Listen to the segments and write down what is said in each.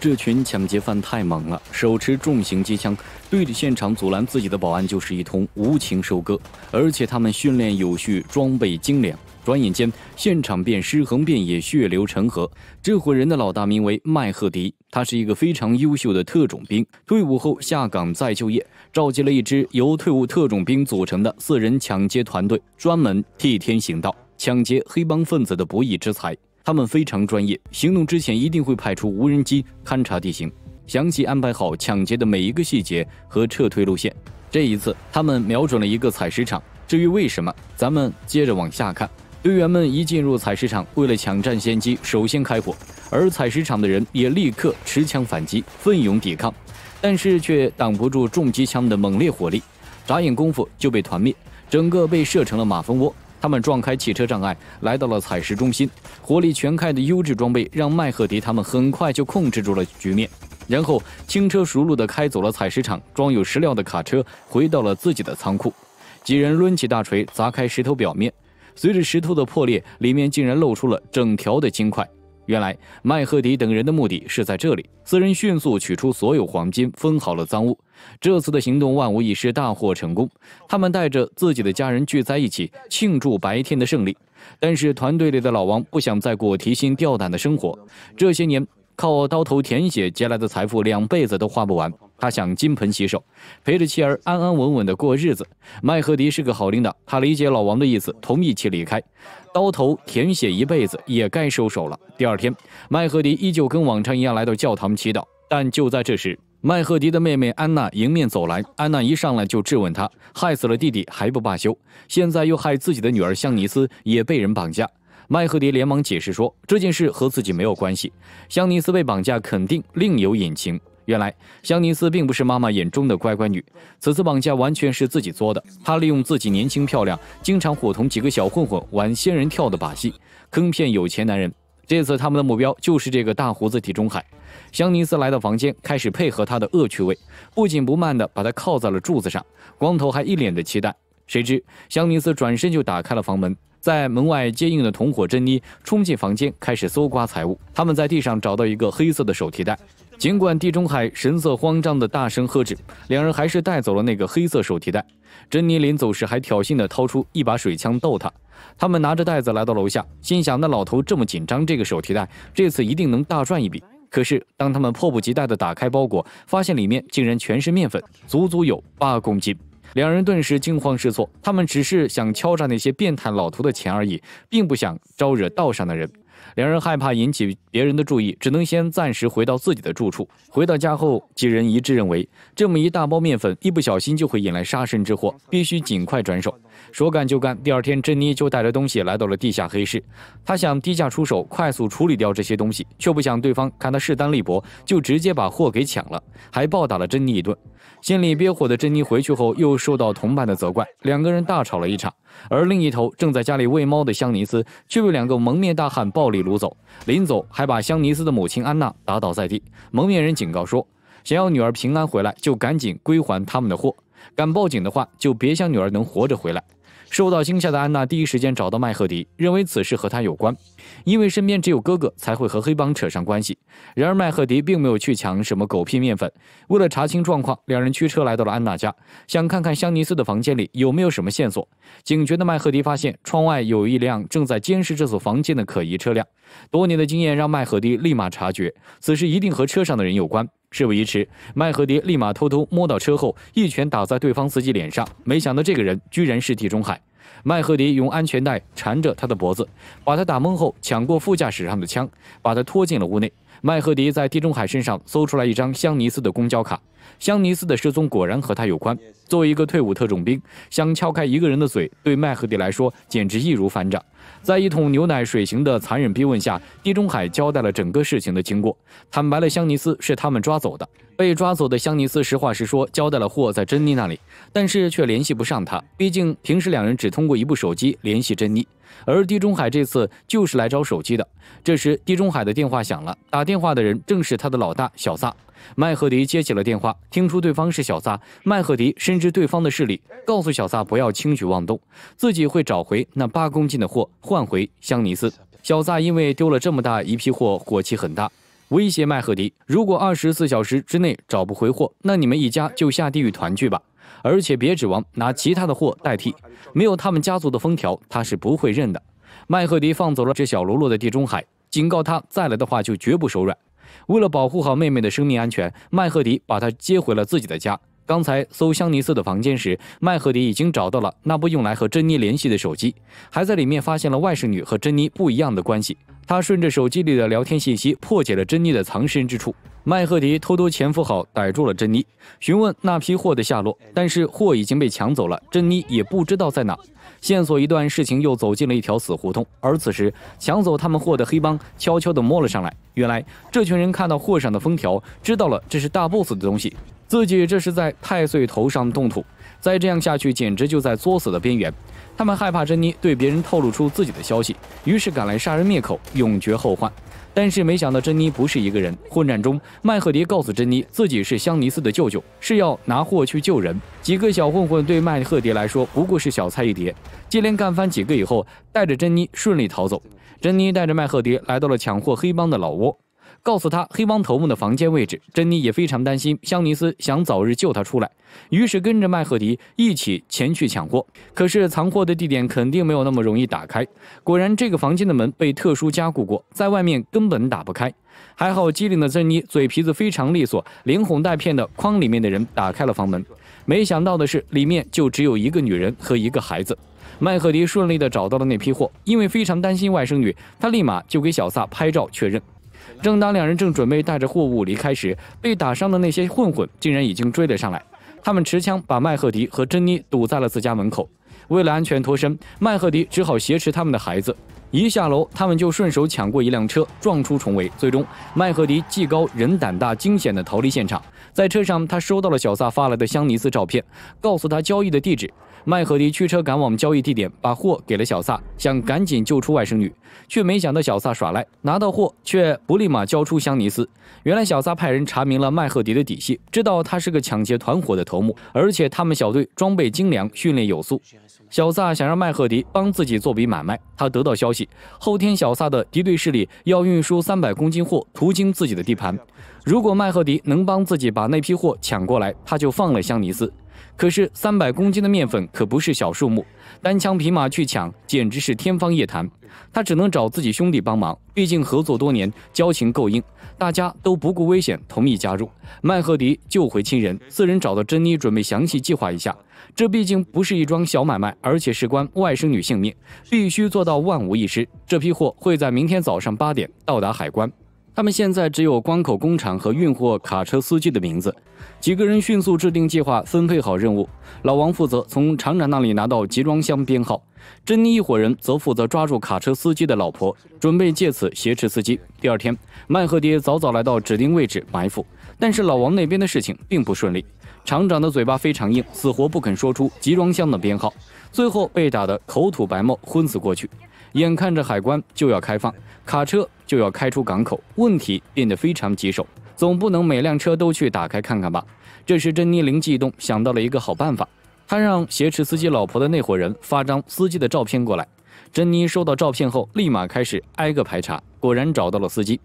这群抢劫犯太猛了，手持重型机枪，对着现场阻拦自己的保安就是一通无情收割。而且他们训练有序，装备精良，转眼间现场便尸横遍野，血流成河。这伙人的老大名为麦赫迪，他是一个非常优秀的特种兵，退伍后下岗再就业，召集了一支由退伍特种兵组成的四人抢劫团队，专门替天行道，抢劫黑帮分子的不义之财。他们非常专业，行动之前一定会派出无人机勘察地形，详细安排好抢劫的每一个细节和撤退路线。这一次，他们瞄准了一个采石场。至于为什么，咱们接着往下看。队员们一进入采石场，为了抢占先机，首先开火，而采石场的人也立刻持枪反击，奋勇抵抗，但是却挡不住重机枪的猛烈火力，眨眼功夫就被团灭，整个被射成了马蜂窝。他们撞开汽车障碍，来到了采石中心。火力全开的优质装备让麦赫迪他们很快就控制住了局面，然后轻车熟路地开走了采石场装有石料的卡车，回到了自己的仓库。几人抡起大锤砸开石头表面，随着石头的破裂，里面竟然露出了整条的金块。原来麦赫迪等人的目的是在这里。四人迅速取出所有黄金，分好了赃物。这次的行动万无一失，大获成功。他们带着自己的家人聚在一起，庆祝白天的胜利。但是团队里的老王不想再过提心吊胆的生活，这些年。靠刀头舔血劫来的财富，两辈子都花不完。他想金盆洗手，陪着妻儿安安稳稳地过日子。麦赫迪是个好领导，他理解老王的意思，同意其离开。刀头舔血一辈子也该收手了。第二天，麦赫迪依旧跟往常一样来到教堂祈祷，但就在这时，麦赫迪的妹妹安娜迎面走来。安娜一上来就质问他，害死了弟弟还不罢休，现在又害自己的女儿香尼斯也被人绑架。麦赫迪连忙解释说：“这件事和自己没有关系，香尼斯被绑架肯定另有隐情。原来香尼斯并不是妈妈眼中的乖乖女，此次绑架完全是自己作的。她利用自己年轻漂亮，经常伙同几个小混混玩仙人跳的把戏，坑骗有钱男人。这次他们的目标就是这个大胡子地中海。香尼斯来到房间，开始配合他的恶趣味，不紧不慢的把他铐在了柱子上。光头还一脸的期待，谁知香尼斯转身就打开了房门。”在门外接应的同伙珍妮冲进房间，开始搜刮财物。他们在地上找到一个黑色的手提袋，尽管地中海神色慌张地大声呵止，两人还是带走了那个黑色手提袋。珍妮临走时还挑衅地掏出一把水枪逗他。他们拿着袋子来到楼下，心想那老头这么紧张这个手提袋，这次一定能大赚一笔。可是当他们迫不及待地打开包裹，发现里面竟然全是面粉，足足有八公斤。两人顿时惊慌失措，他们只是想敲诈那些变态老头的钱而已，并不想招惹道上的人。两人害怕引起别人的注意，只能先暂时回到自己的住处。回到家后，几人一致认为，这么一大包面粉，一不小心就会引来杀身之祸，必须尽快转手。说干就干，第二天，珍妮就带着东西来到了地下黑市。她想低价出手，快速处理掉这些东西，却不想对方看他势单力薄，就直接把货给抢了，还暴打了珍妮一顿。心里憋火的珍妮回去后，又受到同伴的责怪，两个人大吵了一场。而另一头正在家里喂猫的香尼斯，却被两个蒙面大汉暴力掳走。临走还把香尼斯的母亲安娜打倒在地。蒙面人警告说：“想要女儿平安回来，就赶紧归还他们的货。敢报警的话，就别想女儿能活着回来。”受到惊吓的安娜第一时间找到麦赫迪，认为此事和他有关，因为身边只有哥哥才会和黑帮扯上关系。然而麦赫迪并没有去抢什么狗屁面粉。为了查清状况，两人驱车来到了安娜家，想看看香尼斯的房间里有没有什么线索。警觉的麦赫迪发现窗外有一辆正在监视这所房间的可疑车辆，多年的经验让麦赫迪立马察觉，此事一定和车上的人有关。事不宜迟，麦和迪立马偷偷摸到车后，一拳打在对方司机脸上。没想到这个人居然是地中海。麦和迪用安全带缠着他的脖子，把他打懵后，抢过副驾驶上的枪，把他拖进了屋内。麦赫迪在地中海身上搜出来一张香尼斯的公交卡，香尼斯的失踪果然和他有关。作为一个退伍特种兵，想撬开一个人的嘴，对麦赫迪来说简直易如反掌。在一桶牛奶水形的残忍逼问下，地中海交代了整个事情的经过，坦白了香尼斯是他们抓走的。被抓走的香尼斯实话实说，交代了货在珍妮那里，但是却联系不上他，毕竟平时两人只通过一部手机联系珍妮。而地中海这次就是来找手机的。这时，地中海的电话响了，打电话的人正是他的老大小萨麦赫迪。接起了电话，听出对方是小萨麦赫迪，深知对方的势力，告诉小萨不要轻举妄动，自己会找回那八公斤的货，换回香尼斯。小萨因为丢了这么大一批货，火气很大，威胁麦赫迪：如果二十四小时之内找不回货，那你们一家就下地狱团聚吧。而且别指望拿其他的货代替，没有他们家族的封条，他是不会认的。麦赫迪放走了这小喽啰的地中海，警告他再来的话就绝不手软。为了保护好妹妹的生命安全，麦赫迪把她接回了自己的家。刚才搜香尼斯的房间时，麦赫迪已经找到了那部用来和珍妮联系的手机，还在里面发现了外甥女和珍妮不一样的关系。他顺着手机里的聊天信息破解了珍妮的藏身之处，麦赫迪偷偷潜伏好，逮住了珍妮，询问那批货的下落，但是货已经被抢走了，珍妮也不知道在哪。线索一段，事情又走进了一条死胡同。而此时，抢走他们货的黑帮悄悄地摸了上来。原来，这群人看到货上的封条，知道了这是大 boss 的东西，自己这是在太岁头上动土。再这样下去，简直就在作死的边缘。他们害怕珍妮对别人透露出自己的消息，于是赶来杀人灭口，永绝后患。但是没想到珍妮不是一个人。混战中，麦赫迪告诉珍妮自己是香尼斯的舅舅，是要拿货去救人。几个小混混对麦赫迪来说不过是小菜一碟，接连干翻几个以后，带着珍妮顺利逃走。珍妮带着麦赫迪来到了抢货黑帮的老窝。告诉他黑帮头目的房间位置，珍妮也非常担心，香尼斯想早日救他出来，于是跟着麦赫迪一起前去抢货。可是藏货的地点肯定没有那么容易打开。果然，这个房间的门被特殊加固过，在外面根本打不开。还好机灵的珍妮嘴皮子非常利索，连哄带骗的框里面的人打开了房门。没想到的是，里面就只有一个女人和一个孩子。麦赫迪顺利的找到了那批货，因为非常担心外甥女，他立马就给小萨拍照确认。正当两人正准备带着货物离开时，被打伤的那些混混竟然已经追了上来。他们持枪把麦赫迪和珍妮堵在了自家门口。为了安全脱身，麦赫迪只好挟持他们的孩子。一下楼，他们就顺手抢过一辆车，撞出重围。最终，麦赫迪技高人胆大，惊险地逃离现场。在车上，他收到了小萨发来的香尼斯照片，告诉他交易的地址。麦赫迪驱车赶往交易地点，把货给了小萨，想赶紧救出外甥女，却没想到小萨耍赖，拿到货却不立马交出香尼斯。原来小萨派人查明了麦赫迪的底细，知道他是个抢劫团伙的头目，而且他们小队装备精良，训练有素。小萨想让麦赫迪帮自己做笔买卖，他得到消息，后天小萨的敌对势力要运输三百公斤货，途经自己的地盘。如果麦赫迪能帮自己把那批货抢过来，他就放了香尼斯。可是三百公斤的面粉可不是小数目，单枪匹马去抢简直是天方夜谭。他只能找自己兄弟帮忙，毕竟合作多年，交情够硬，大家都不顾危险，同意加入。麦赫迪救回亲人，四人找到珍妮，准备详细计划一下。这毕竟不是一桩小买卖，而且事关外甥女性命，必须做到万无一失。这批货会在明天早上八点到达海关。他们现在只有关口工厂和运货卡车司机的名字。几个人迅速制定计划，分配好任务。老王负责从厂长那里拿到集装箱编号，珍妮一伙人则负责抓住卡车司机的老婆，准备借此挟持司机。第二天，麦和爹早早来到指定位置埋伏，但是老王那边的事情并不顺利。厂长的嘴巴非常硬，死活不肯说出集装箱的编号，最后被打得口吐白沫，昏死过去。眼看着海关就要开放，卡车就要开出港口，问题变得非常棘手。总不能每辆车都去打开看看吧？这时，珍妮灵机一动，想到了一个好办法。她让挟持司机老婆的那伙人发张司机的照片过来。珍妮收到照片后，立马开始挨个排查，果然找到了司机。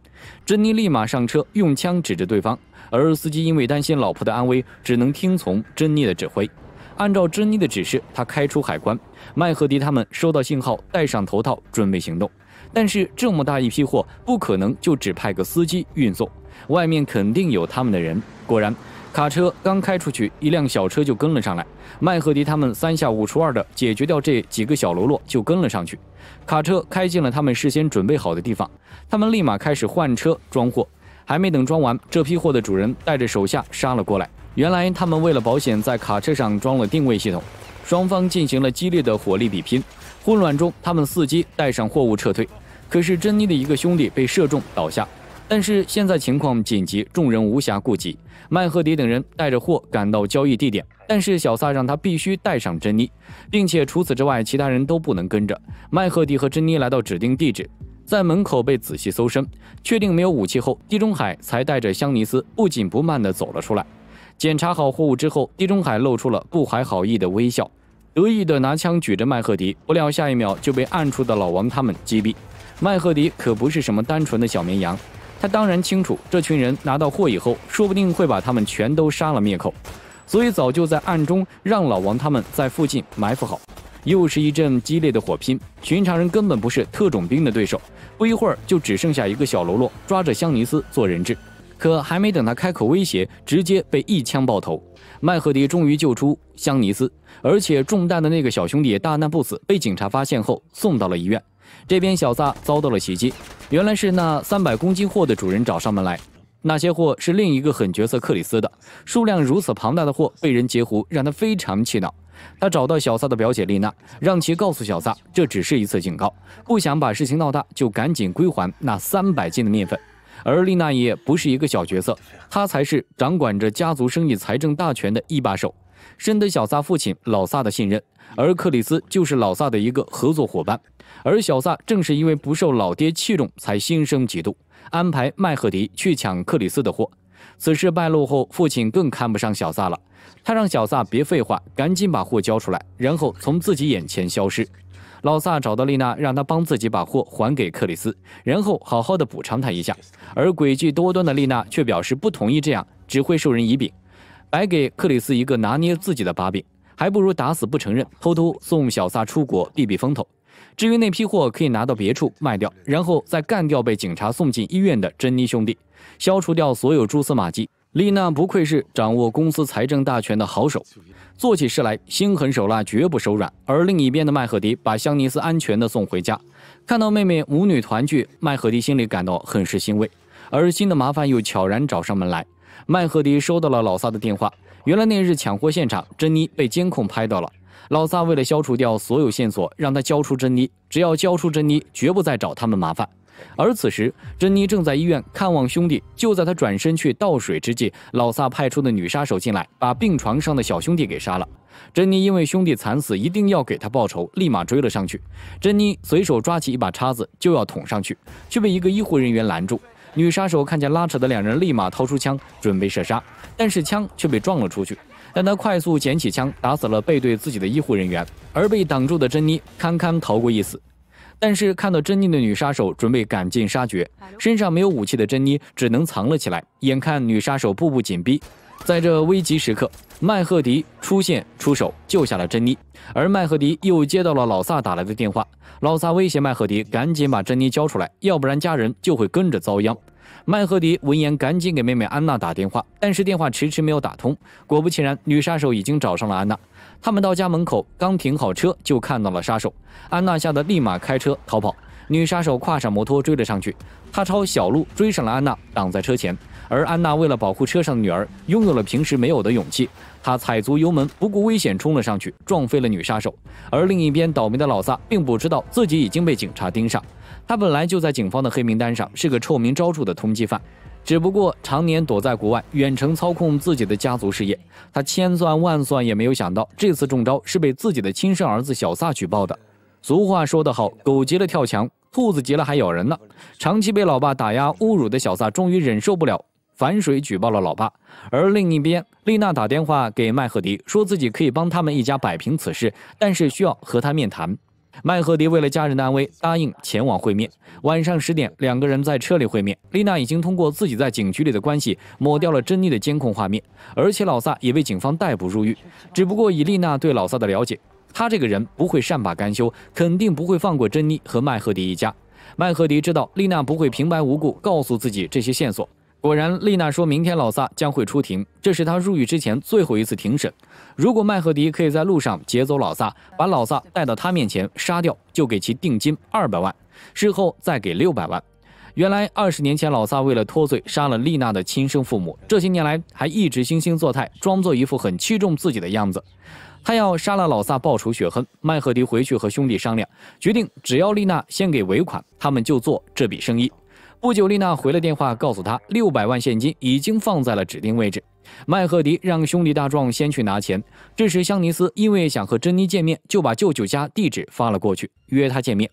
珍妮立马上车，用枪指着对方，而司机因为担心老婆的安危，只能听从珍妮的指挥。按照珍妮的指示，他开出海关。麦赫迪他们收到信号，戴上头套，准备行动。但是这么大一批货，不可能就只派个司机运送，外面肯定有他们的人。果然，卡车刚开出去，一辆小车就跟了上来。麦赫迪他们三下五除二的解决掉这几个小喽啰，就跟了上去。卡车开进了他们事先准备好的地方，他们立马开始换车装货。还没等装完，这批货的主人带着手下杀了过来。原来他们为了保险，在卡车上装了定位系统。双方进行了激烈的火力比拼，混乱中，他们伺机带上货物撤退。可是珍妮的一个兄弟被射中倒下，但是现在情况紧急，众人无暇顾及。麦赫迪等人带着货赶到交易地点，但是小萨让他必须带上珍妮，并且除此之外，其他人都不能跟着。麦赫迪和珍妮来到指定地址，在门口被仔细搜身，确定没有武器后，地中海才带着香尼斯不紧不慢地走了出来。检查好货物之后，地中海露出了不怀好意的微笑，得意地拿枪举着麦赫迪，不料下一秒就被暗处的老王他们击毙。麦赫迪可不是什么单纯的小绵羊，他当然清楚这群人拿到货以后，说不定会把他们全都杀了灭口，所以早就在暗中让老王他们在附近埋伏好。又是一阵激烈的火拼，寻常人根本不是特种兵的对手，不一会儿就只剩下一个小喽啰抓着香尼斯做人质。可还没等他开口威胁，直接被一枪爆头。麦赫迪终于救出香尼斯，而且中弹的那个小兄弟也大难不死，被警察发现后送到了医院。这边小萨遭到了袭击，原来是那三百公斤货的主人找上门来。那些货是另一个狠角色克里斯的，数量如此庞大的货被人截胡，让他非常气恼。他找到小萨的表姐丽娜，让其告诉小萨，这只是一次警告，不想把事情闹大，就赶紧归还那三百斤的面粉。而丽娜也不是一个小角色，她才是掌管着家族生意财政大权的一把手，深得小萨父亲老萨的信任。而克里斯就是老萨的一个合作伙伴，而小萨正是因为不受老爹器重，才心生嫉妒，安排麦赫迪去抢克里斯的货。此事败露后，父亲更看不上小萨了，他让小萨别废话，赶紧把货交出来，然后从自己眼前消失。老萨找到丽娜，让她帮自己把货还给克里斯，然后好好的补偿他一下。而诡计多端的丽娜却表示不同意这样，只会授人以柄，白给克里斯一个拿捏自己的把柄，还不如打死不承认，偷偷送小萨出国避避风头。至于那批货，可以拿到别处卖掉，然后再干掉被警察送进医院的珍妮兄弟，消除掉所有蛛丝马迹。丽娜不愧是掌握公司财政大权的好手，做起事来心狠手辣，绝不手软。而另一边的麦赫迪把香尼斯安全的送回家，看到妹妹母女团聚，麦赫迪心里感到很是欣慰。而新的麻烦又悄然找上门来，麦赫迪收到了老萨的电话。原来那日抢货现场，珍妮被监控拍到了。老萨为了消除掉所有线索，让他交出珍妮，只要交出珍妮，绝不再找他们麻烦。而此时，珍妮正在医院看望兄弟。就在她转身去倒水之际，老萨派出的女杀手进来，把病床上的小兄弟给杀了。珍妮因为兄弟惨死，一定要给他报仇，立马追了上去。珍妮随手抓起一把叉子就要捅上去，却被一个医护人员拦住。女杀手看见拉扯的两人，立马掏出枪准备射杀，但是枪却被撞了出去。但她快速捡起枪，打死了背对自己的医护人员，而被挡住的珍妮堪堪逃过一死。但是看到珍妮的女杀手准备赶尽杀绝，身上没有武器的珍妮只能藏了起来。眼看女杀手步步紧逼，在这危急时刻，麦赫迪出现出手救下了珍妮。而麦赫迪又接到了老萨打来的电话，老萨威胁麦赫迪赶紧把珍妮交出来，要不然家人就会跟着遭殃。麦赫迪闻言赶紧给妹妹安娜打电话，但是电话迟迟没有打通。果不其然，女杀手已经找上了安娜。他们到家门口，刚停好车，就看到了杀手安娜，吓得立马开车逃跑。女杀手跨上摩托追了上去，她抄小路追上了安娜，挡在车前。而安娜为了保护车上的女儿，拥有了平时没有的勇气，她踩足油门，不顾危险冲了上去，撞飞了女杀手。而另一边，倒霉的老萨并不知道自己已经被警察盯上，他本来就在警方的黑名单上，是个臭名昭著的通缉犯。只不过常年躲在国外，远程操控自己的家族事业。他千算万算也没有想到，这次中招是被自己的亲生儿子小撒举报的。俗话说得好，狗急了跳墙，兔子急了还咬人呢。长期被老爸打压侮辱的小撒，终于忍受不了，反水举报了老爸。而另一边，丽娜打电话给麦赫迪，说自己可以帮他们一家摆平此事，但是需要和他面谈。麦赫迪为了家人的安危，答应前往会面。晚上十点，两个人在车里会面。丽娜已经通过自己在警局里的关系，抹掉了珍妮的监控画面，而且老萨也被警方逮捕入狱。只不过以丽娜对老萨的了解，他这个人不会善罢甘休，肯定不会放过珍妮和麦赫迪一家。麦赫迪知道丽娜不会平白无故告诉自己这些线索。果然，丽娜说明天老萨将会出庭，这是他入狱之前最后一次庭审。如果麦赫迪可以在路上劫走老萨，把老萨带到他面前杀掉，就给其定金二百万，事后再给六百万。原来二十年前老萨为了脱罪，杀了丽娜的亲生父母，这些年来还一直惺惺作态，装作一副很器重自己的样子。他要杀了老萨报仇雪恨。麦赫迪回去和兄弟商量，决定只要丽娜先给尾款，他们就做这笔生意。不久，丽娜回了电话，告诉他六百万现金已经放在了指定位置。麦赫迪让兄弟大壮先去拿钱。这时，香尼斯因为想和珍妮见面，就把舅舅家地址发了过去，约他见面。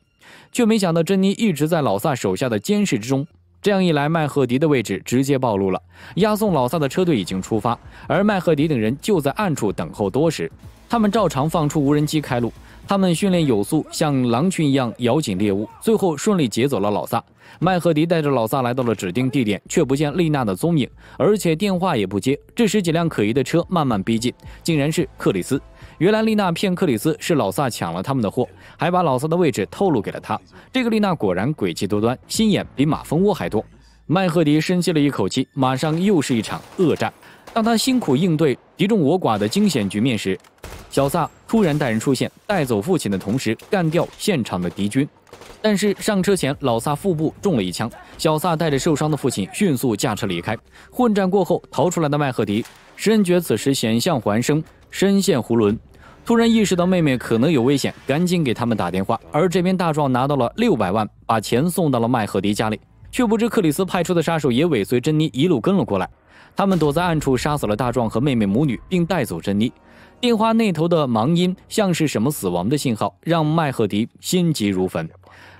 却没想到珍妮一直在老萨手下的监视之中。这样一来，麦赫迪的位置直接暴露了。押送老萨的车队已经出发，而麦赫迪等人就在暗处等候多时。他们照常放出无人机开路。他们训练有素，像狼群一样咬紧猎物，最后顺利劫走了老萨。麦赫迪带着老萨来到了指定地点，却不见丽娜的踪影，而且电话也不接。这时，几辆可疑的车慢慢逼近，竟然是克里斯。原来，丽娜骗克里斯是老萨抢了他们的货，还把老萨的位置透露给了他。这个丽娜果然诡计多端，心眼比马蜂窝还多。麦赫迪深吸了一口气，马上又是一场恶战。当他辛苦应对敌众我寡的惊险局面时，小萨突然带人出现，带走父亲的同时干掉现场的敌军。但是上车前，老萨腹部中了一枪。小萨带着受伤的父亲迅速驾车离开。混战过后，逃出来的麦赫迪深觉此时险象环生，身陷囫囵。突然意识到妹妹可能有危险，赶紧给他们打电话。而这边大壮拿到了六百万，把钱送到了麦赫迪家里，却不知克里斯派出的杀手也尾随珍妮一路跟了过来。他们躲在暗处，杀死了大壮和妹妹母女，并带走珍妮。电话那头的忙音像是什么死亡的信号，让麦赫迪心急如焚，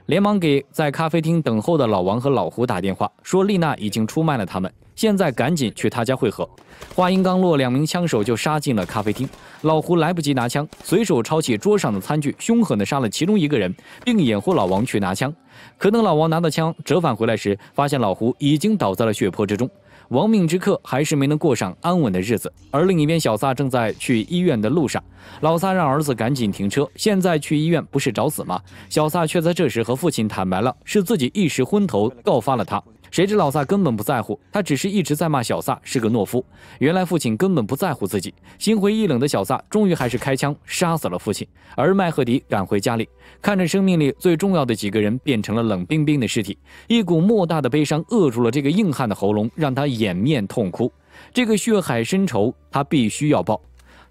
连忙给在咖啡厅等候的老王和老胡打电话，说丽娜已经出卖了他们，现在赶紧去他家汇合。话音刚落，两名枪手就杀进了咖啡厅，老胡来不及拿枪，随手抄起桌上的餐具，凶狠地杀了其中一个人，并掩护老王去拿枪。可等老王拿到枪折返回来时，发现老胡已经倒在了血泊之中。亡命之客还是没能过上安稳的日子，而另一边，小撒正在去医院的路上。老撒让儿子赶紧停车，现在去医院不是找死吗？小撒却在这时和父亲坦白了，是自己一时昏头告发了他。谁知老萨根本不在乎，他只是一直在骂小萨是个懦夫。原来父亲根本不在乎自己，心灰意冷的小萨终于还是开枪杀死了父亲。而麦赫迪赶回家里，看着生命里最重要的几个人变成了冷冰冰的尸体，一股莫大的悲伤扼住了这个硬汉的喉咙，让他掩面痛哭。这个血海深仇，他必须要报。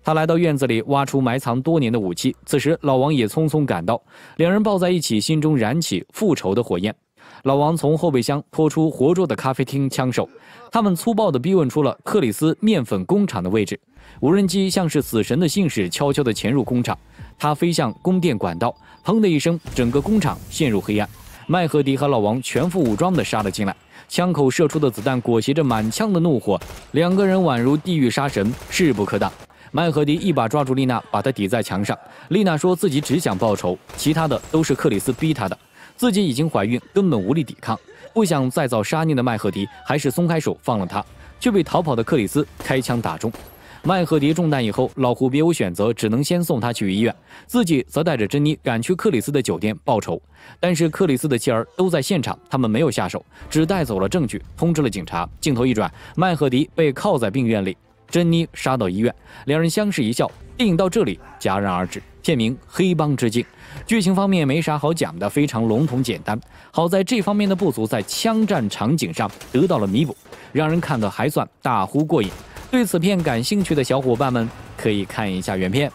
他来到院子里，挖出埋藏多年的武器。此时老王也匆匆赶到，两人抱在一起，心中燃起复仇的火焰。老王从后备箱拖出活捉的咖啡厅枪手，他们粗暴地逼问出了克里斯面粉工厂的位置。无人机像是死神的信使，悄悄地潜入工厂。它飞向供电管道，砰的一声，整个工厂陷入黑暗。麦赫迪和老王全副武装地杀了进来，枪口射出的子弹裹挟着满腔的怒火，两个人宛如地狱杀神，势不可挡。麦赫迪一把抓住丽娜，把她抵在墙上。丽娜说自己只想报仇，其他的都是克里斯逼她的。自己已经怀孕，根本无力抵抗。不想再造杀孽的麦赫迪，还是松开手放了他，却被逃跑的克里斯开枪打中。麦赫迪中弹以后，老胡别无选择，只能先送他去医院，自己则带着珍妮赶去克里斯的酒店报仇。但是克里斯的妻儿都在现场，他们没有下手，只带走了证据，通知了警察。镜头一转，麦赫迪被铐在病院里。珍妮杀到医院，两人相视一笑。电影到这里戛然而止。片名《黑帮之境》，剧情方面没啥好讲的，非常笼统简单。好在这方面的不足在枪战场景上得到了弥补，让人看得还算大呼过瘾。对此片感兴趣的小伙伴们可以看一下原片。